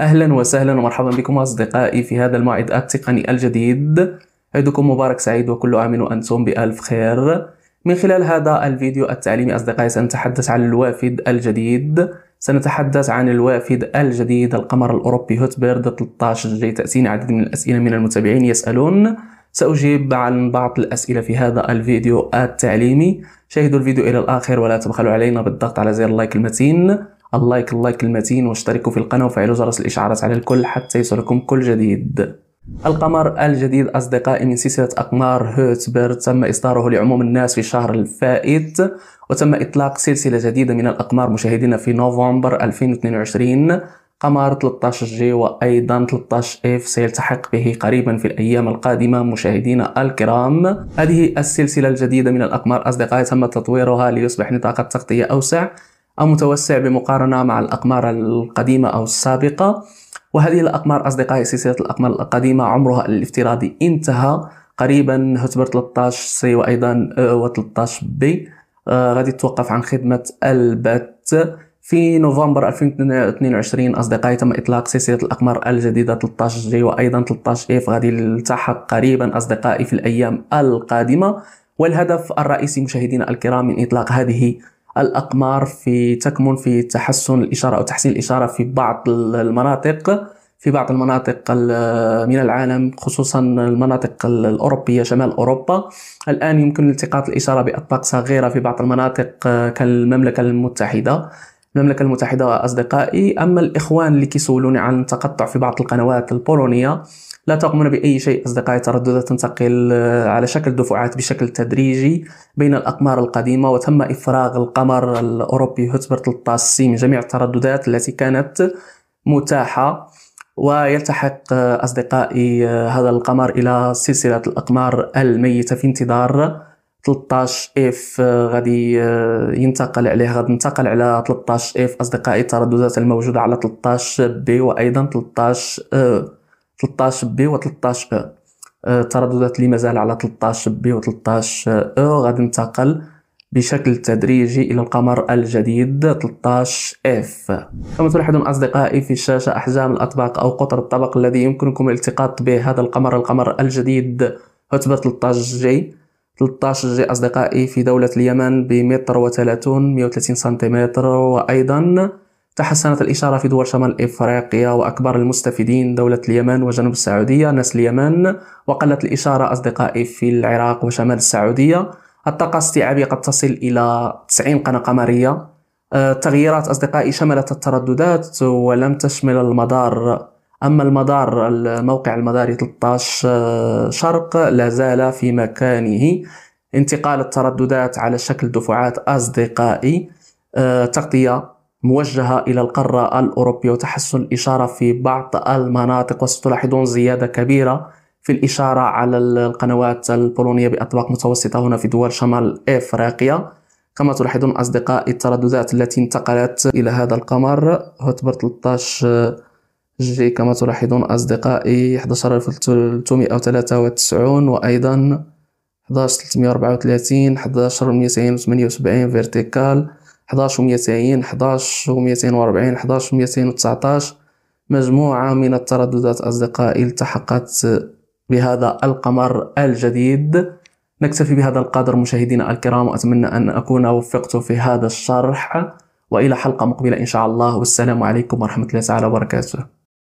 اهلا وسهلا ومرحبا بكم اصدقائي في هذا الموعد التقني الجديد عيدكم مبارك سعيد وكل عام وانتم بالف خير من خلال هذا الفيديو التعليمي اصدقائي سنتحدث عن الوافد الجديد سنتحدث عن الوافد الجديد القمر الاوروبي هوتبيرد 13 جي تاسين عدد من الاسئله من المتابعين يسالون سأجيب عن بعض الأسئلة في هذا الفيديو التعليمي شاهدوا الفيديو إلى الآخر ولا تبخلوا علينا بالضغط على زر اللايك المتين اللايك اللايك المتين واشتركوا في القناة وفعلوا جرس الإشعارات على الكل حتى يصلكم كل جديد القمر الجديد أصدقائي من سلسلة أقمار هوتبر تم إصداره لعموم الناس في الشهر الفائت وتم إطلاق سلسلة جديدة من الأقمار مشاهدينا في نوفمبر 2022 قمر 13G وأيضا 13F سيلتحق به قريبا في الأيام القادمة مشاهدينا الكرام هذه السلسلة الجديدة من الأقمار أصدقائي تم تطويرها ليصبح نطاق التغطية أوسع أو متوسع بمقارنة مع الأقمار القديمة أو السابقة وهذه الأقمار أصدقائي سلسلة الأقمار القديمة عمرها الافتراضي انتهى قريبا هتبر 13 سي وأيضا آه، و 13 بي آه، غادي توقف عن خدمة البث في نوفمبر 2022 أصدقائي تم إطلاق سلسلة الأقمار الجديدة 13 جي وأيضا 13 إف غادي يلتحق قريبا أصدقائي في الأيام القادمة والهدف الرئيسي مشاهدينا الكرام من إطلاق هذه الأقمار في تكمن في تحسن الإشارة أو تحسين الإشارة في بعض المناطق في بعض المناطق من العالم خصوصا المناطق الأوروبية شمال أوروبا الآن يمكن التقاط الإشارة بأطباق صغيرة في بعض المناطق آه، كالمملكة المتحدة المملكة المتحدة أصدقائي أما الإخوان اللي كيسولوني عن التقطع في بعض القنوات البولونية لا تقومون بأي شيء أصدقائي ترددات تنتقل آه، على شكل دفعات بشكل تدريجي بين الأقمار القديمة وتم إفراغ القمر الأوروبي هوتبرت 13 من جميع الترددات التي كانت متاحة ويلتحق آه، أصدقائي آه، هذا القمر إلى سلسلة الأقمار الميتة في انتظار 13 اف آه، غادي آه، ينتقل عليه غادي ننتقل على 13 اف اصدقائي الترددات الموجوده على 13 بي وايضا 13 13 آه، بي و 13 او الترددات اللي مازال على 13 بي و 13 او غادي ننتقل بشكل تدريجي الى القمر الجديد 13 اف كما تلاحظون اصدقائي في الشاشه احجام الاطباق او قطر الطبق الذي يمكنكم الالتقاط به هذا القمر القمر الجديد هتبه 13 جي 13 أصدقائي في دولة اليمن بمتر وثلاثون 130 سنتيمتر وأيضا تحسنت الإشارة في دول شمال إفريقيا وأكبر المستفيدين دولة اليمن وجنوب السعودية نسل اليمن وقلت الإشارة أصدقائي في العراق وشمال السعودية الطاقة استيعابية قد تصل إلى 90 قناة قمرية التغييرات أه، أصدقائي شملت الترددات ولم تشمل المدار أما المدار الموقع المداري 13 آه، شرق لا زال في مكانه انتقال الترددات على شكل دفعات أصدقائي آه، تغطية موجهة إلى القارة الأوروبية وتحسن الإشارة في بعض المناطق وستلاحظون زيادة كبيرة في الإشارة على القنوات البولونية بأطباق متوسطة هنا في دول شمال إفريقيا كما تلاحظون أصدقائي الترددات التي انتقلت إلى هذا القمر هوتبر 13 جي كما تلاحظون أصدقائي 11393 وأيضا 11334 11278 فيرتيكال 11200 11240 11219 مجموعة من الترددات أصدقائي التحقت بهذا القمر الجديد نكتفي بهذا القدر مشاهدينا الكرام وأتمنى أن أكون وفقت في هذا الشرح وإلى حلقة مقبلة إن شاء الله والسلام عليكم ورحمة الله تعالى وبركاته